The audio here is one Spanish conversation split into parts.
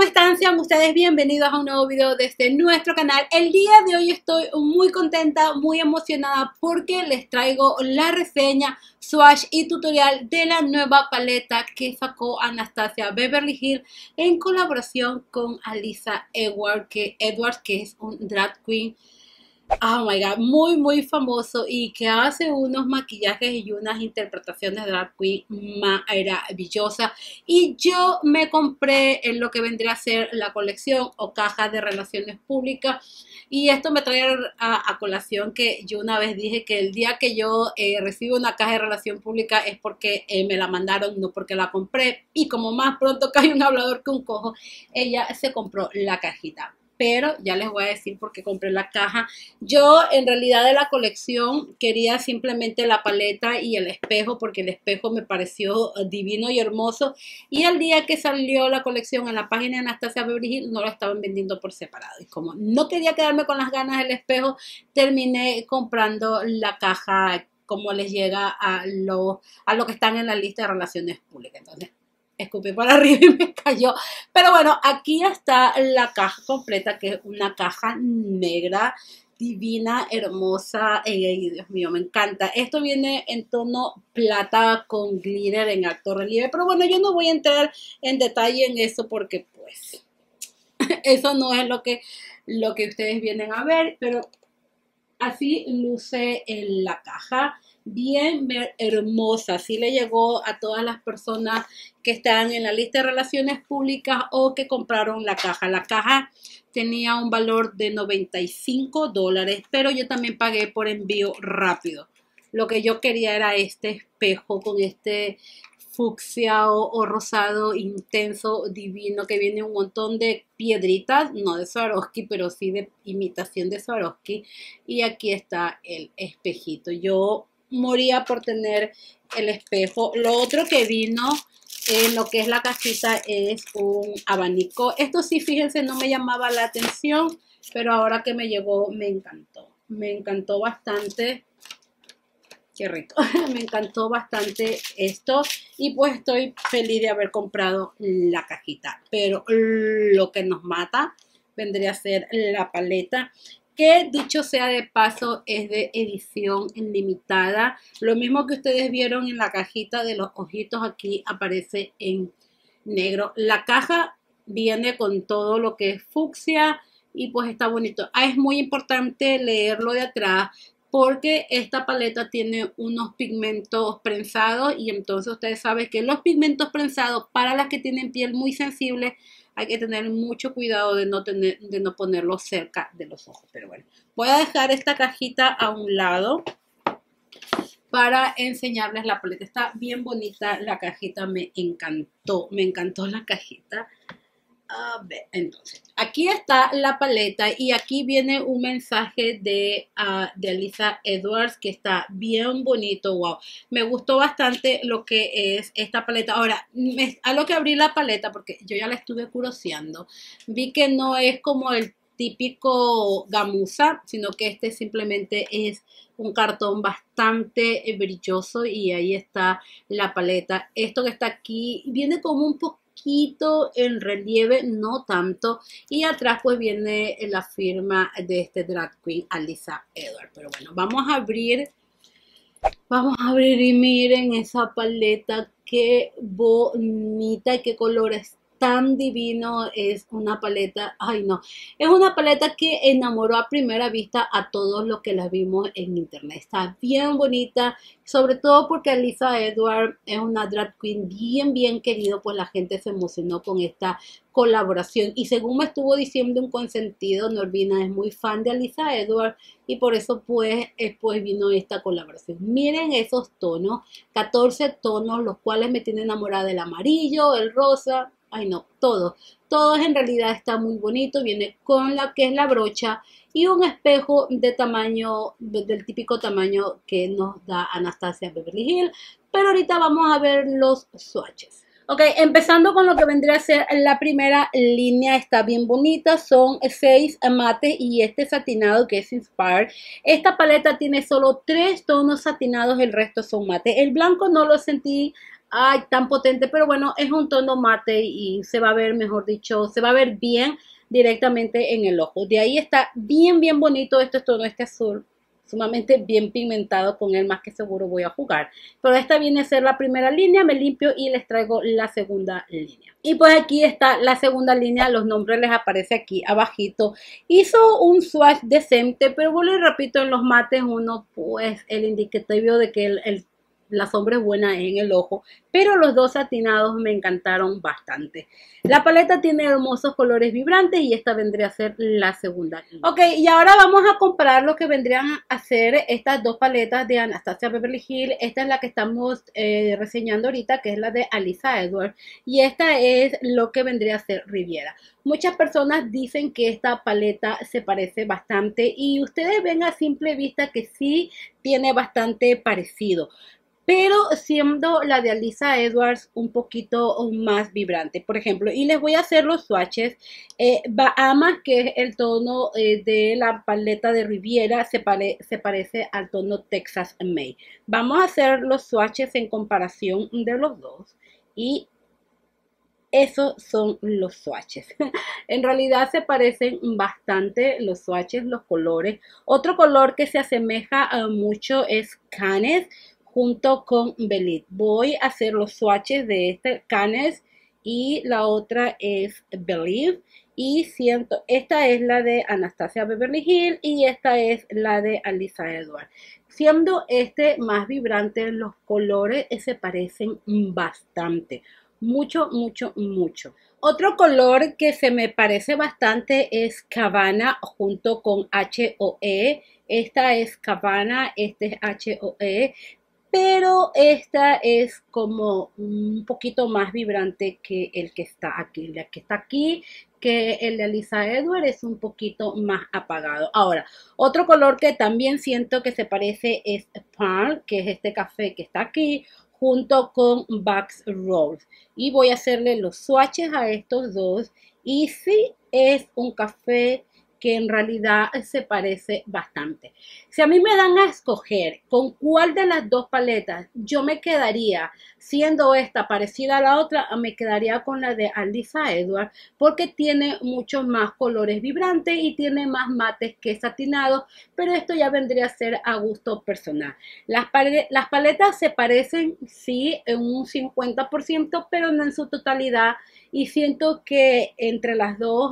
¿Cómo están? Sean ustedes bienvenidos a un nuevo video desde nuestro canal. El día de hoy estoy muy contenta, muy emocionada porque les traigo la reseña, swatch y tutorial de la nueva paleta que sacó Anastasia Beverly Hill en colaboración con Alisa Edwards, que es un drag queen oh my god, muy muy famoso y que hace unos maquillajes y unas interpretaciones de la queen maravillosa. y yo me compré en lo que vendría a ser la colección o caja de relaciones públicas y esto me trae a, colación que yo una vez dije que el día que yo eh, recibo una caja de relación pública es porque eh, me la mandaron, no porque la compré y como más pronto cae un hablador que un cojo, ella se compró la cajita pero ya les voy a decir por qué compré la caja. Yo en realidad de la colección quería simplemente la paleta y el espejo porque el espejo me pareció divino y hermoso y el día que salió la colección en la página de Anastasia Beverly no la estaban vendiendo por separado y como no quería quedarme con las ganas del espejo terminé comprando la caja como les llega a los a los que están en la lista de relaciones públicas. Entonces, escupí para arriba y me cayó. Pero bueno, aquí está la caja completa, que es una caja negra, divina, hermosa. Eh, y Dios mío, me encanta. Esto viene en tono plata con glitter en alto relieve. Pero bueno, yo no voy a entrar en detalle en eso porque pues eso no es lo que, lo que ustedes vienen a ver. Pero así luce en la caja bien hermosa. si le llegó a todas las personas que están en la lista de relaciones públicas o que compraron la caja. La caja tenía un valor de 95 dólares, pero yo también pagué por envío rápido. Lo que yo quería era este espejo con este fucsia o, o, rosado intenso, divino, que viene un montón de piedritas, no de Swarovski, pero sí de imitación de Swarovski. Y aquí está el espejito. Yo moría por tener el espejo. Lo otro que vino en lo que es la cajita es un abanico. Esto sí, fíjense, no me llamaba la atención, pero ahora que me llegó me encantó. Me encantó bastante. Qué rico. me encantó bastante esto y pues estoy feliz de haber comprado la cajita. Pero lo que nos mata vendría a ser la paleta que dicho sea de paso es de edición limitada. Lo mismo que ustedes vieron en la cajita de los ojitos aquí aparece en negro. La caja viene con todo lo que es fucsia y pues está bonito. Ah, es muy importante leerlo de atrás porque esta paleta tiene unos pigmentos prensados y entonces ustedes saben que los pigmentos prensados para las que tienen piel muy sensible hay que tener mucho cuidado de no, de no ponerlo cerca de los ojos. Pero bueno, voy a dejar esta cajita a un lado para enseñarles la paleta. Está bien bonita la cajita, me encantó, me encantó la cajita. A entonces, aquí está la paleta y aquí viene un mensaje de, ah, de Alisa Edwards que está bien bonito, wow. Me gustó bastante lo que es esta paleta. Ahora, a lo que abrí la paleta, porque yo ya la estuve curoseando, vi que no es como el típico gamuza, sino que este simplemente es un cartón bastante eh, brilloso y ahí está la paleta. Esto que está aquí viene como un poco poquito en relieve, no tanto. Y atrás pues viene la firma de este drag queen, Alisa Edward. Pero bueno, vamos a abrir, vamos a abrir y miren esa paleta, Que bonita, y qué colores tan divino, es una paleta, ay no, es una paleta que enamoró a primera vista a todos los que la vimos en internet. Está bien bonita, sobre todo porque Alisa Edward es una drag queen bien, bien querido, pues la gente se emocionó con esta colaboración. Y según me estuvo diciendo un consentido, Norvina es muy fan de Alisa Edward y por eso pues después vino esta colaboración. Miren esos tonos, 14 tonos, los cuales me tiene enamorada El amarillo, el rosa, ay no, todo. Todo en realidad está muy bonito, viene con la que es la brocha y un espejo de tamaño, del típico tamaño que nos da Anastasia Beverly Hills Pero ahorita vamos a ver los swatches. Ok, empezando con lo que vendría a ser la primera línea, está bien bonita, son seis mates y este satinado que es Inspire. Esta paleta tiene solo tres tonos satinados, el resto son mates. El blanco no lo sentí ay, tan potente, pero bueno, es un tono mate y se va a ver, mejor dicho, se va a ver bien directamente en el ojo. De ahí está bien, bien bonito este tono, este azul, sumamente bien pigmentado, con él más que seguro voy a jugar. Pero esta viene a ser la primera línea, me limpio y les traigo la segunda línea. Y pues aquí está la segunda línea, los nombres les aparece aquí abajito. Hizo un swatch decente, pero bueno, y repito, en los mates uno, pues el indicativo de que el la sombra es buena en el ojo, pero los dos satinados me encantaron bastante. La paleta tiene hermosos colores vibrantes y esta vendría a ser la segunda. Ok, y ahora vamos a comprar lo que vendrían a ser estas dos paletas de Anastasia Beverly Hills. Esta es la que estamos eh, reseñando ahorita, que es la de Alisa Edwards, y esta es lo que vendría a ser Riviera. Muchas personas dicen que esta paleta se parece bastante y ustedes ven a simple vista que sí tiene bastante parecido pero siendo la de Alisa Edwards un poquito más vibrante, por ejemplo. Y les voy a hacer los swatches. Eh, Bahamas, que es el tono eh, de la paleta de Riviera, se, se parece al tono Texas May. Vamos a hacer los swatches en comparación de los dos. Y esos son los swatches. en realidad se parecen bastante los swatches, los colores. Otro color que se asemeja eh, mucho es Canes junto con Belit. Voy a hacer los swatches de este Canes y la otra es Believe. Y siento, esta es la de Anastasia Beverly Hill y esta es la de Alisa edward Siendo este más vibrante, los colores se parecen bastante. Mucho, mucho, mucho. Otro color que se me parece bastante es Cabana junto con HOE. Esta es Cabana, este es HOE pero esta es como un poquito más vibrante que el que está aquí. La que está aquí, que el de Alisa Edward es un poquito más apagado. Ahora, otro color que también siento que se parece es Pearl, que es este café que está aquí, junto con Bucks Rolls. Y voy a hacerle los swatches a estos dos. Y sí, es un café que en realidad se parece bastante. Si a mí me dan a escoger con cuál de las dos paletas yo me quedaría, siendo esta parecida a la otra, me quedaría con la de Alisa Edward porque tiene muchos más colores vibrantes y tiene más mates que satinados, pero esto ya vendría a ser a gusto personal. Las, las paletas se parecen, sí, en un 50%, pero no en su totalidad y siento que entre las dos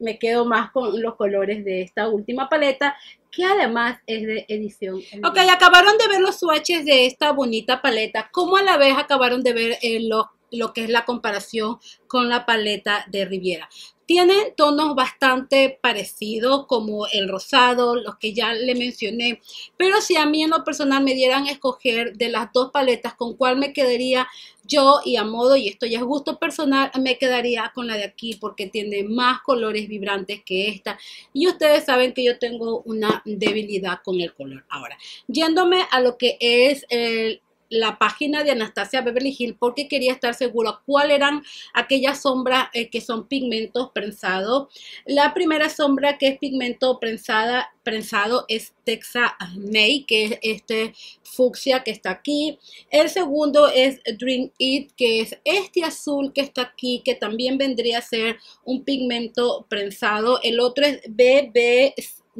me quedo más con los colores de esta última paleta que además es de edición. Ok, acabaron de ver los swatches de esta bonita paleta. ¿Cómo a la vez acabaron de ver eh, lo que es la comparación con la paleta de Riviera? Tiene tonos bastante parecidos como el rosado, los que ya le mencioné, pero si a mí en lo personal me dieran a escoger de las dos paletas con cuál me quedaría yo y a modo, y esto ya es gusto personal, me quedaría con la de aquí porque tiene más colores vibrantes que esta. Y ustedes saben que yo tengo una debilidad con el color. Ahora, yéndome a lo que es el la página de Anastasia Beverly Hill porque quería estar segura cuáles eran aquellas sombras eh, que son pigmentos prensados. La primera sombra que es pigmento prensada, prensado es Texas May, que es este fucsia que está aquí. El segundo es Dream It, que es este azul que está aquí, que también vendría a ser un pigmento prensado. El otro es BB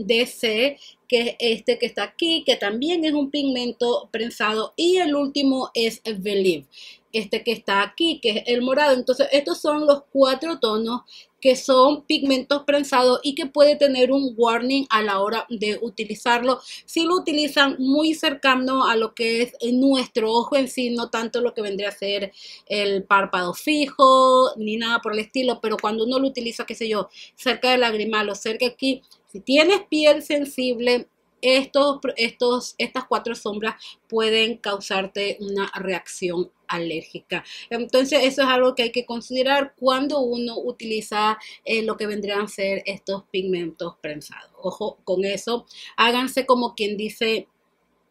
DC, que es este que está aquí, que también es un pigmento prensado. Y el último es Believe, este que está aquí, que es el morado. Entonces, estos son los cuatro tonos que son pigmentos prensados y que puede tener un warning a la hora de utilizarlo si lo utilizan muy cercano a lo que es nuestro ojo en sí, no tanto lo que vendría a ser el párpado fijo ni nada por el estilo, pero cuando uno lo utiliza, qué sé yo, cerca del lagrimal o cerca aquí, si tienes piel sensible, estos, estas cuatro sombras pueden causarte una reacción alérgica. Entonces eso es algo que hay que considerar cuando uno utiliza eh, lo que vendrían a ser estos pigmentos prensados. Ojo con eso, háganse como quien dice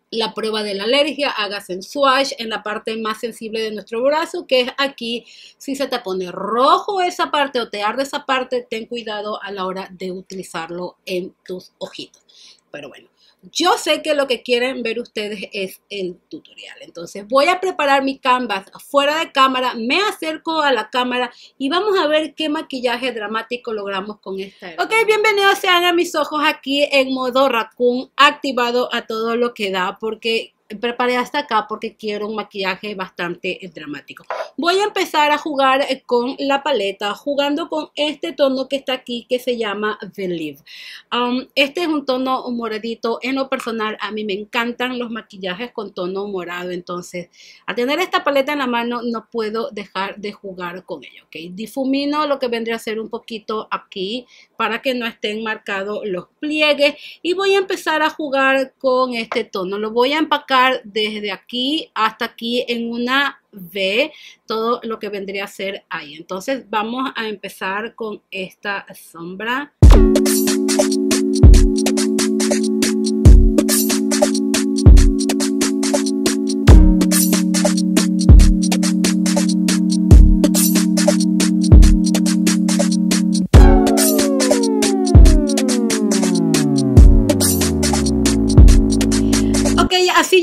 la prueba de la alergia, hágase en swatch en la parte más sensible de nuestro brazo, que es aquí. Si se te pone rojo esa parte o te arde esa parte, ten cuidado a la hora de utilizarlo en tus ojitos. Pero bueno, yo sé que lo que quieren ver ustedes es el tutorial. Entonces voy a preparar mi canvas fuera de cámara, me acerco a la cámara y vamos a ver qué maquillaje dramático logramos con esta. Ok, bienvenidos sean a mis ojos aquí en modo raccoon activado a todo lo que da porque preparé hasta acá porque quiero un maquillaje bastante dramático. Voy a empezar a jugar eh, con la paleta, jugando con este tono que está aquí que se llama The Um, este es un tono moradito, en lo personal a mí me encantan los maquillajes con tono morado, entonces al tener esta paleta en la mano no puedo dejar de jugar con ello ¿ok? Difumino lo que vendría a ser un poquito aquí para que no estén marcados los pliegues y voy a empezar a jugar con este tono, lo voy a empacar desde aquí hasta aquí en una V todo lo que vendría a ser ahí. Entonces vamos a empezar con esta sombra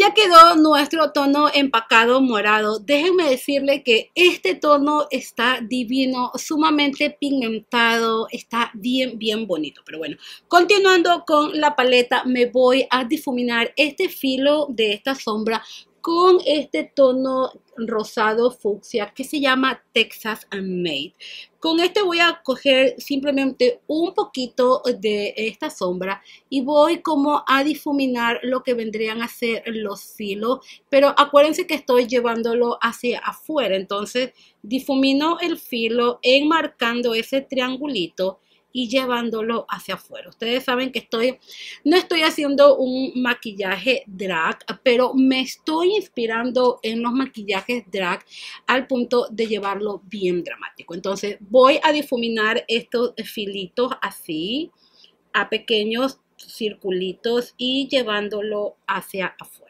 ya quedó nuestro tono empacado morado. Déjenme decirle que este tono está divino, sumamente pigmentado, está bien, bien bonito. Pero bueno, continuando con la paleta, me voy a difuminar este filo de esta sombra con este tono rosado fucsia que se llama Texas Made. Con este voy a coger simplemente un poquito de esta sombra y voy como a difuminar lo que vendrían a ser los filos pero acuérdense que estoy llevándolo hacia afuera, entonces difumino el filo enmarcando ese triangulito y llevándolo hacia afuera. Ustedes saben que estoy, no estoy haciendo un maquillaje drag, pero me estoy inspirando en los maquillajes drag al punto de llevarlo bien dramático. Entonces voy a difuminar estos filitos así, a pequeños circulitos y llevándolo hacia afuera.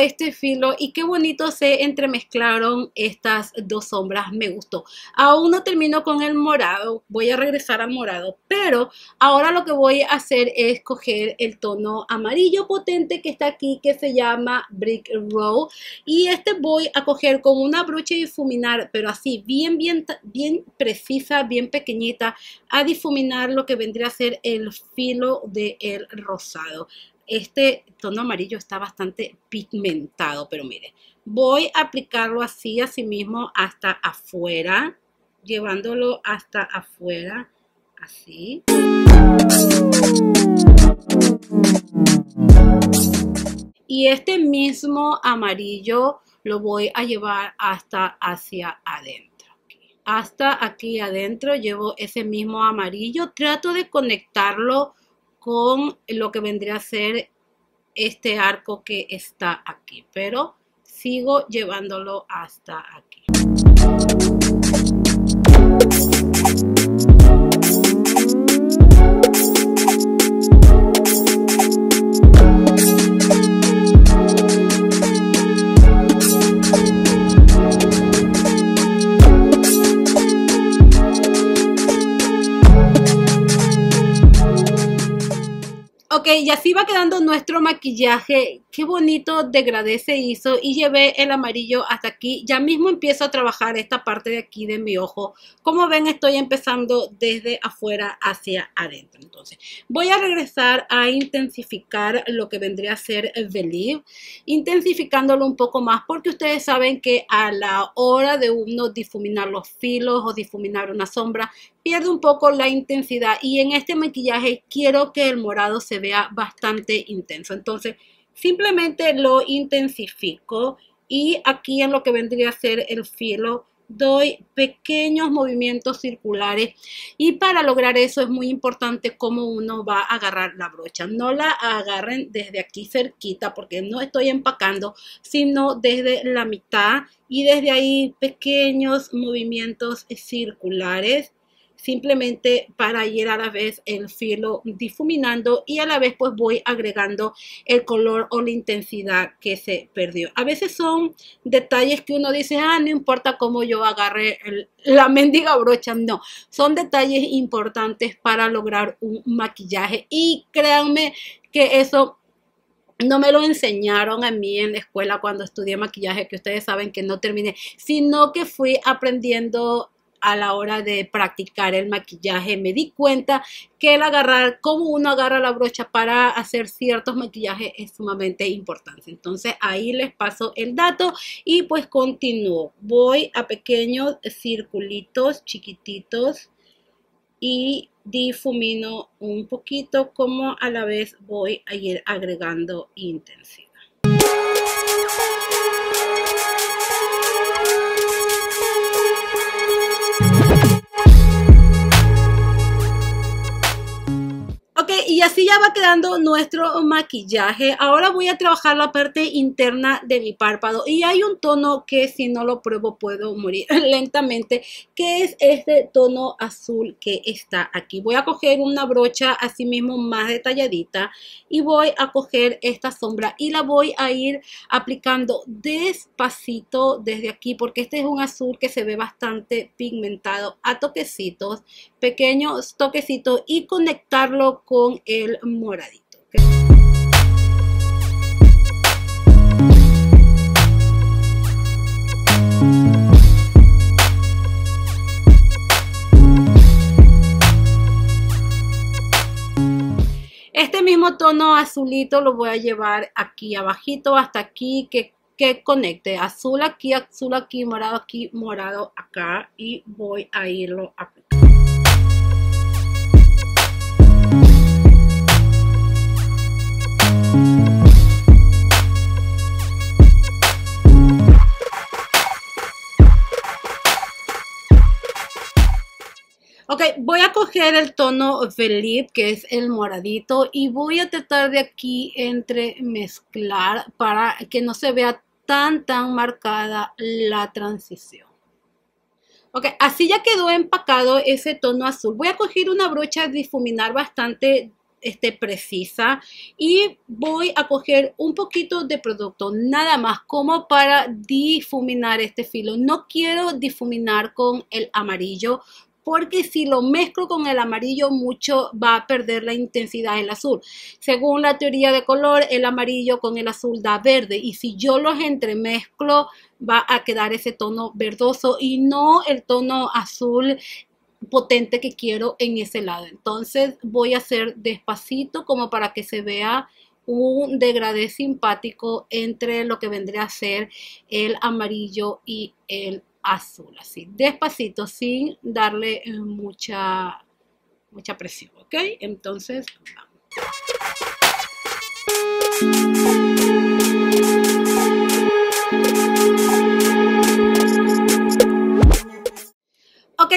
este filo y qué bonito se entremezclaron estas dos sombras, me gustó. Aún no termino con el morado, voy a regresar al morado, pero ahora lo que voy a hacer es coger el tono amarillo potente que está aquí, que se llama Brick Row, y este voy a coger con una brocha y difuminar, pero así bien, bien, bien precisa, bien pequeñita, a difuminar lo que vendría a ser el filo del el rosado. Este tono amarillo está bastante pigmentado, pero mire, voy a aplicarlo así, así mismo, hasta afuera, llevándolo hasta afuera, así. Y este mismo amarillo lo voy a llevar hasta hacia adentro hasta aquí adentro llevo ese mismo amarillo. Trato de conectarlo con lo que vendría a ser este arco que está aquí, pero sigo llevándolo hasta aquí. Ok, y así va quedando nuestro maquillaje. Qué bonito degradé se hizo y llevé el amarillo hasta aquí. Ya mismo empiezo a trabajar esta parte de aquí de mi ojo. Como ven, estoy empezando desde afuera hacia adentro. Entonces, voy a regresar a intensificar lo que vendría a ser el Believe, intensificándolo un poco más porque ustedes saben que a la hora de uno difuminar los filos o difuminar una sombra, pierde un poco la intensidad y en este maquillaje quiero que el morado se vea bastante intenso. Entonces simplemente lo intensifico y aquí en lo que vendría a ser el filo doy pequeños movimientos circulares y para lograr eso es muy importante cómo uno va a agarrar la brocha. No la agarren desde aquí cerquita porque no estoy empacando, sino desde la mitad y desde ahí pequeños movimientos circulares simplemente para ir a la vez el filo difuminando y a la vez pues voy agregando el color o la intensidad que se perdió. A veces son detalles que uno dice, ah, no importa cómo yo agarre la mendiga brocha, no, son detalles importantes para lograr un maquillaje y créanme que eso no me lo enseñaron a mí en la escuela cuando estudié maquillaje, que ustedes saben que no terminé, sino que fui aprendiendo a la hora de practicar el maquillaje. Me di cuenta que el agarrar, como uno agarra la brocha para hacer ciertos maquillajes es sumamente importante. Entonces ahí les paso el dato y pues continúo. Voy a pequeños circulitos chiquititos y difumino un poquito como a la vez voy a ir agregando intensidad. y así ya va quedando nuestro maquillaje. Ahora voy a trabajar la parte interna de mi párpado y hay un tono que si no lo pruebo puedo morir lentamente, que es este tono azul que está aquí. Voy a coger una brocha así mismo más detalladita y voy a coger esta sombra y la voy a ir aplicando despacito desde aquí porque este es un azul que se ve bastante pigmentado a toquecitos, pequeños toquecitos y conectarlo con el moradito. Este mismo tono azulito lo voy a llevar aquí abajito hasta aquí que, que, conecte azul aquí, azul aquí, morado aquí, morado acá y voy a irlo aplicando. Ok, voy a coger el tono Felipe, que es el moradito, y voy a tratar de aquí entre mezclar para que no se vea tan, tan marcada la transición. Ok, así ya quedó empacado ese tono azul. Voy a coger una brocha difuminar bastante este, precisa y voy a coger un poquito de producto, nada más como para difuminar este filo. No quiero difuminar con el amarillo porque si lo mezclo con el amarillo mucho va a perder la intensidad del azul. Según la teoría de color, el amarillo con el azul da verde y si yo los entremezclo va a quedar ese tono verdoso y no el tono azul potente que quiero en ese lado. Entonces voy a hacer despacito como para que se vea un degradé simpático entre lo que vendría a ser el amarillo y el azul, así, despacito, sin darle eh, mucha, mucha presión, ¿ok? Entonces, vamos.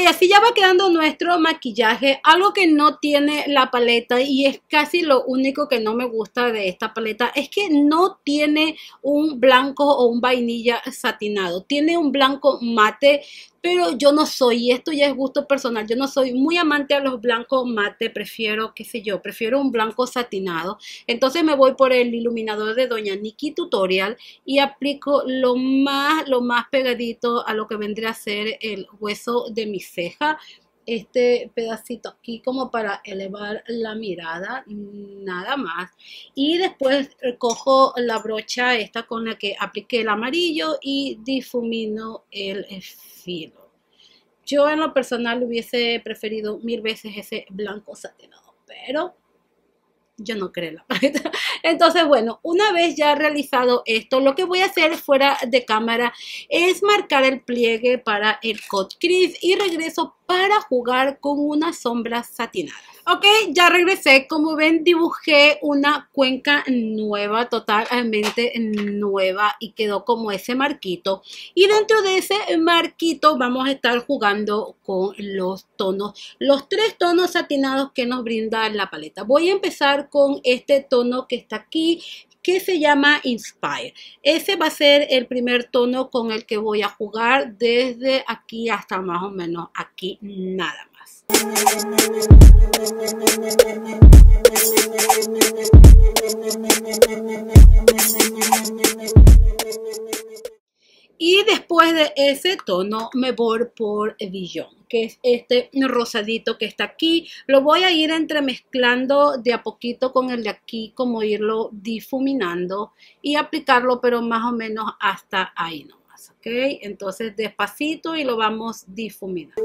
Y así ya va quedando nuestro maquillaje. Algo que no tiene la paleta y es casi lo único que no me gusta de esta paleta es que no tiene un blanco o un vainilla satinado. Tiene un blanco mate pero yo no soy, y esto ya es gusto personal, yo no soy muy amante a los blancos mate, prefiero, qué sé yo, prefiero un blanco satinado. Entonces me voy por el iluminador de Doña Nikki Tutorial y aplico lo más, lo más pegadito a lo que vendría a ser el hueso de mi ceja este pedacito aquí como para elevar la mirada, nada más. Y después eh, cojo la brocha esta con la que apliqué el amarillo y difumino el filo. Yo en lo personal hubiese preferido mil veces ese blanco satinado, pero yo no creo la Entonces, bueno, una vez ya realizado esto, lo que voy a hacer fuera de cámara es marcar el pliegue para el cut crease y regreso para jugar con una sombra satinada. Ok, ya regresé. Como ven, dibujé una cuenca nueva, totalmente nueva y quedó como ese marquito. Y dentro de ese marquito vamos a estar jugando con los tonos, los tres tonos satinados que nos brinda la paleta. Voy a empezar con este tono que está aquí, que se llama Inspire. Ese va a ser el primer tono con el que voy a jugar desde aquí hasta más o menos aquí nada más. Y después de ese tono me voy por Dijon, que es este rosadito que está aquí. Lo voy a ir entremezclando de a poquito con el de aquí, como irlo difuminando y aplicarlo, pero más o menos hasta ahí nomás, ¿ok? Entonces despacito y lo vamos difuminando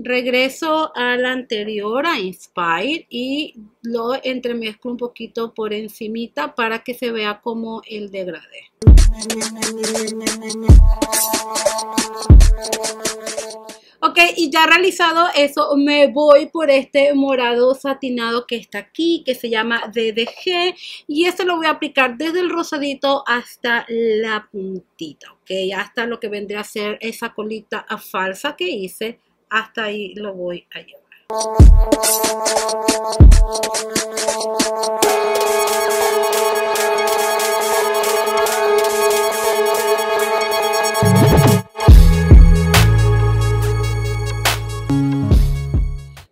regreso a la anterior, a Inspire, y lo entremezclo un poquito por encimita para que se vea como el degradé. Ok, y ya realizado eso, me voy por este morado satinado que está aquí, que se llama DDG. Y este lo voy a aplicar desde el rosadito hasta la puntita, ok, hasta lo que vendría a ser esa colita falsa que hice hasta ahí lo voy a llevar.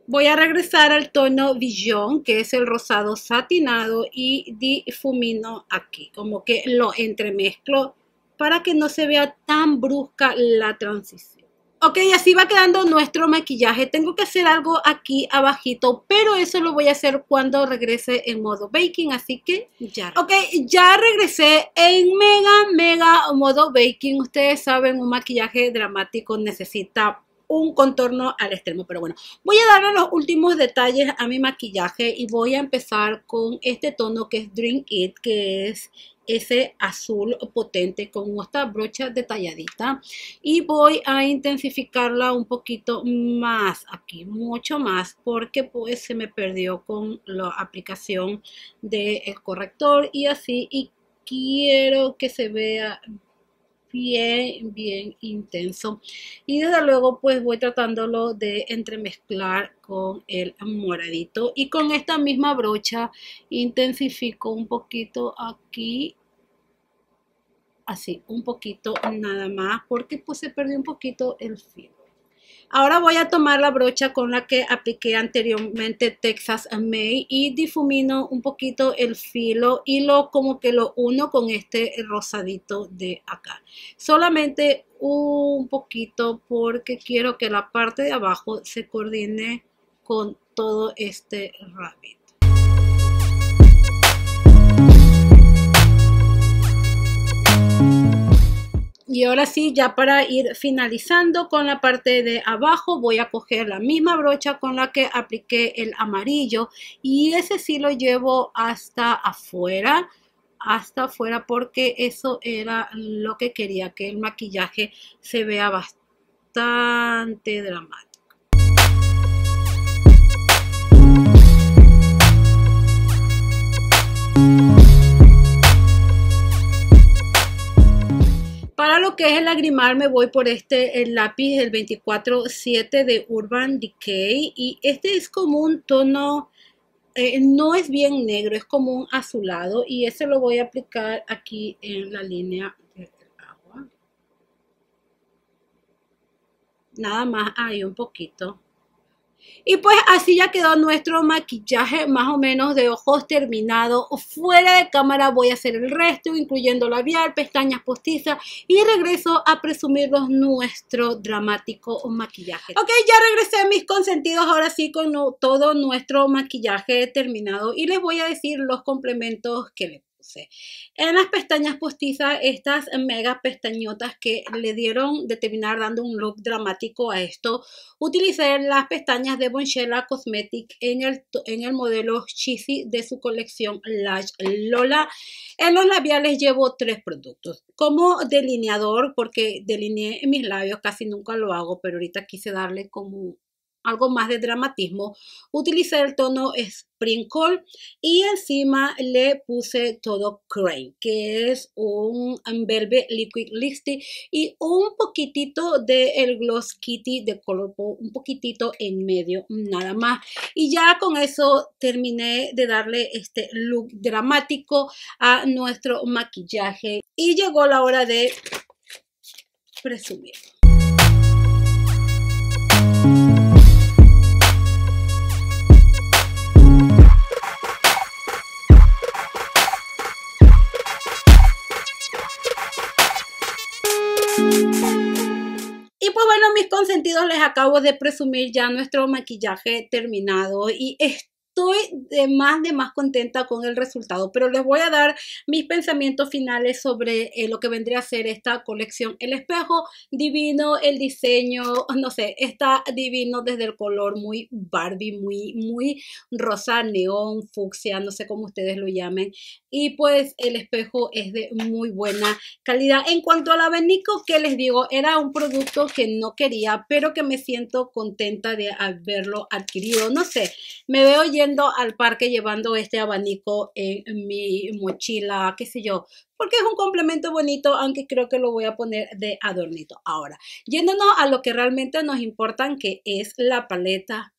Voy a regresar al tono Villon, que es el rosado satinado, y difumino aquí, como que lo entremezclo para que no se vea tan brusca la transición. Ok, así va quedando nuestro maquillaje. Tengo que hacer algo aquí abajito, pero eso lo voy a hacer cuando regrese en modo baking, así que ya. Ok, ya regresé en mega, mega modo baking. Ustedes saben, un maquillaje dramático necesita un contorno al extremo, pero bueno, voy a darle los últimos detalles a mi maquillaje y voy a empezar con este tono que es Drink It, que es ese azul potente con esta brocha detalladita y voy a intensificarla un poquito más aquí mucho más porque pues se me perdió con la aplicación del corrector y así y quiero que se vea bien, bien intenso. Y desde luego, pues voy tratándolo de entremezclar con el moradito. Y con esta misma brocha intensifico un poquito aquí así un poquito nada más porque pues se perdió un poquito el filo Ahora voy a tomar la brocha con la que apliqué anteriormente Texas May y difumino un poquito el filo y lo como que lo uno con este rosadito de acá. Solamente un poquito porque quiero que la parte de abajo se coordine con todo este rabbit. y ahora sí, ya para ir finalizando con la parte de abajo, voy a coger la misma brocha con la que apliqué el amarillo y ese sí lo llevo hasta afuera, hasta afuera porque eso era lo que quería, que el maquillaje se vea bastante dramático. Para lo que es el lagrimal me voy por este el lápiz el 247 de Urban Decay y este es como un tono, eh, no es bien negro, es como un azulado y ese lo voy a aplicar aquí en la línea del agua. Nada más ahí un poquito. Y pues así ya quedó nuestro maquillaje más o menos de ojos terminado. Fuera de cámara voy a hacer el resto, incluyendo labial, pestañas postizas y regreso a presumirlos nuestro dramático maquillaje. Ok, ya regresé mis consentidos ahora sí con todo nuestro maquillaje terminado y les voy a decir los complementos que le en las pestañas postizas, estas mega pestañotas que le dieron de terminar dando un look dramático a esto, utilicé las pestañas de Bonchella Cosmetic en el, en el modelo Cheesy de su colección Lash Lola. En los labiales llevo tres productos. Como delineador, porque delineé mis labios, casi nunca lo hago, pero ahorita quise darle como algo más de dramatismo, utilicé el tono sprinkle y encima le puse todo Crane, que es un Verbe Liquid Lipstick y un poquitito del el Gloss Kitty de color un poquitito en medio, nada más. Y ya con eso terminé de darle este look dramático a nuestro maquillaje y llegó la hora de presumir. pues bueno, mis consentidos les acabo de presumir ya nuestro maquillaje terminado y esto estoy de más de más contenta con el resultado, pero les voy a dar mis pensamientos finales sobre eh, lo que vendría a ser esta colección. El espejo divino, el diseño, no sé, está divino desde el color muy Barbie, muy, muy rosa, neón, fucsia, no sé cómo ustedes lo llamen. Y pues el espejo es de muy buena calidad. En cuanto al abanico, que les digo? Era un producto que no quería, pero que me siento contenta de haberlo adquirido. No sé, me veo llena al parque llevando este abanico en mi mochila, qué sé yo, porque es un complemento bonito, aunque creo que lo voy a poner de adornito. Ahora, yéndonos a lo que realmente nos importa que es la paleta.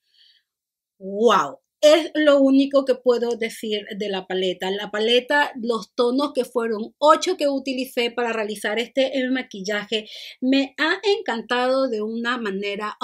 ¡Wow! Es lo único que puedo decir de la paleta. La paleta, los tonos que fueron 8 que utilicé para realizar este maquillaje, me ha encantado de una manera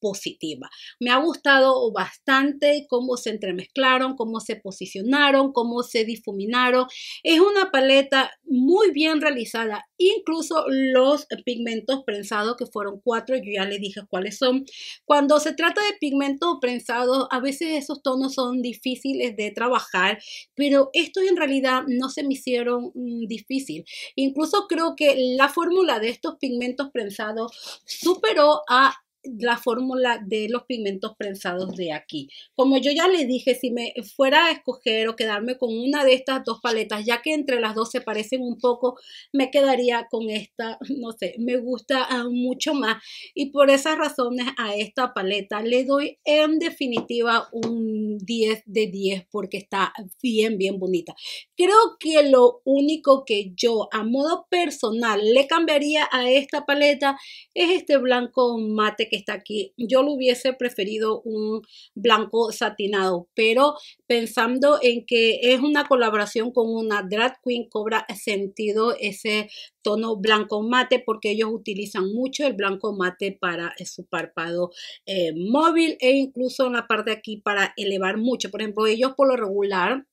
positiva. Me ha gustado bastante cómo se entremezclaron, cómo se posicionaron, cómo se difuminaron. Es una paleta muy bien realizada, incluso los pigmentos prensados, que fueron cuatro, yo ya les dije cuáles son. Cuando se trata de pigmentos prensados, a veces esos tonos son difíciles de trabajar, pero estos en realidad no se me hicieron mm, difícil. Incluso creo que la fórmula de estos pigmentos prensados superó a la fórmula de los pigmentos prensados de aquí. Como yo ya le dije, si me fuera a escoger o quedarme con una de estas dos paletas, ya que entre las dos se parecen un poco, me quedaría con esta, no sé, me gusta ah, mucho más. Y por esas razones a esta paleta le doy en definitiva un 10 de 10 porque está bien, bien bonita. Creo que lo único que yo a modo personal le cambiaría a esta paleta es este blanco mate que está aquí. Yo lo hubiese preferido un blanco satinado, pero pensando en que es una colaboración con una drag queen, cobra sentido ese tono blanco mate porque ellos utilizan mucho el blanco mate para su párpado eh, móvil e incluso en la parte de aquí para elevar mucho. Por ejemplo, ellos por lo regular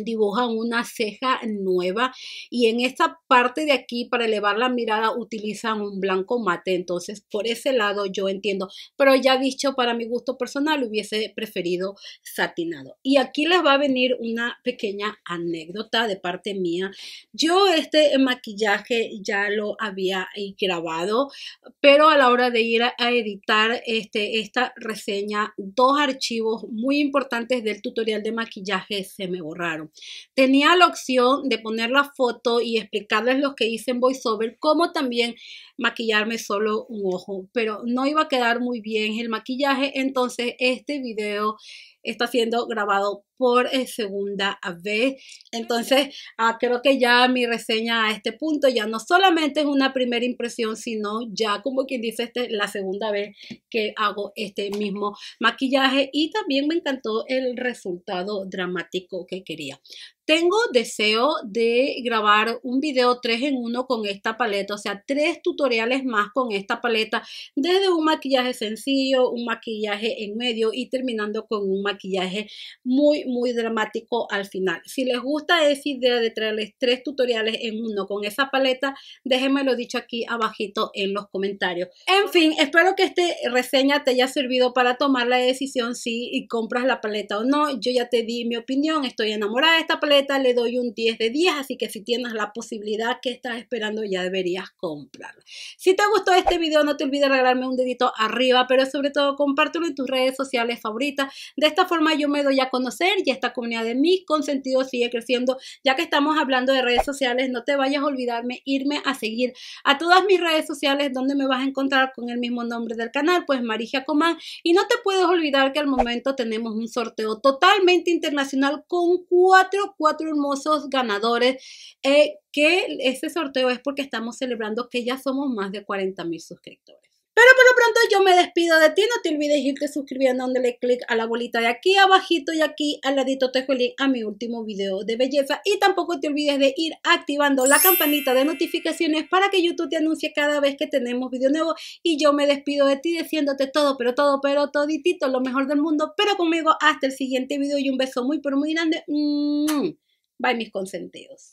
dibujan una ceja nueva y en esta parte de aquí para elevar la mirada utilizan un blanco mate entonces por ese lado yo entiendo pero ya dicho para mi gusto personal hubiese preferido satinado y aquí les va a venir una pequeña anécdota de parte mía yo este maquillaje ya lo había eh, grabado pero a la hora de ir a, editar este esta reseña dos archivos muy importantes del tutorial de maquillaje se me borraron Tenía la opción de poner la foto y explicarles lo que hice en voiceover, como también maquillarme solo un ojo, pero no iba a quedar muy bien el maquillaje, entonces este video está siendo grabado por eh, segunda vez. Entonces, ah, creo que ya mi reseña a este punto ya no solamente es una primera impresión, sino ya como quien dice, este, la segunda vez que hago este mismo maquillaje y también me encantó el resultado dramático que quería tengo deseo de grabar un video 3 en uno con esta paleta, o sea, tres tutoriales más con esta paleta, desde un maquillaje sencillo, un maquillaje en medio y terminando con un maquillaje muy, muy dramático al final. Si les gusta esa idea de traerles tres tutoriales en uno con esa paleta, déjenmelo dicho aquí abajito en los comentarios. En fin, espero que esta reseña te haya servido para tomar la decisión si compras la paleta o no. Yo ya te di mi opinión, estoy enamorada de esta paleta le doy un 10 de 10, así que si tienes la posibilidad que estás esperando ya deberías comprarla. Si te gustó este video no te olvides de regalarme un dedito arriba, pero sobre todo compártelo en tus redes sociales favoritas. De esta forma yo me doy a conocer y esta comunidad de mis consentidos sigue creciendo. Ya que estamos hablando de redes sociales, no te vayas a olvidarme irme a seguir a todas mis redes sociales donde me vas a encontrar con el mismo nombre del canal, pues Marija Comán. Y no te puedes olvidar que al momento tenemos un sorteo totalmente internacional con cuatro cuatro hermosos ganadores. Eh, que este sorteo es porque estamos celebrando que ya somos más de 40 mil suscriptores. Pero por lo pronto yo me despido de ti. No te olvides irte suscribiendo le clic a la bolita de aquí abajito y aquí al ladito te dejo el link a mi último video de belleza. Y tampoco te olvides de ir activando la campanita de notificaciones para que YouTube te anuncie cada vez que tenemos video nuevo. Y yo me despido de ti diciéndote todo, pero todo, pero toditito, lo mejor del mundo. Pero conmigo hasta el siguiente video y un beso muy, pero muy grande. Mm, bye mis consentidos.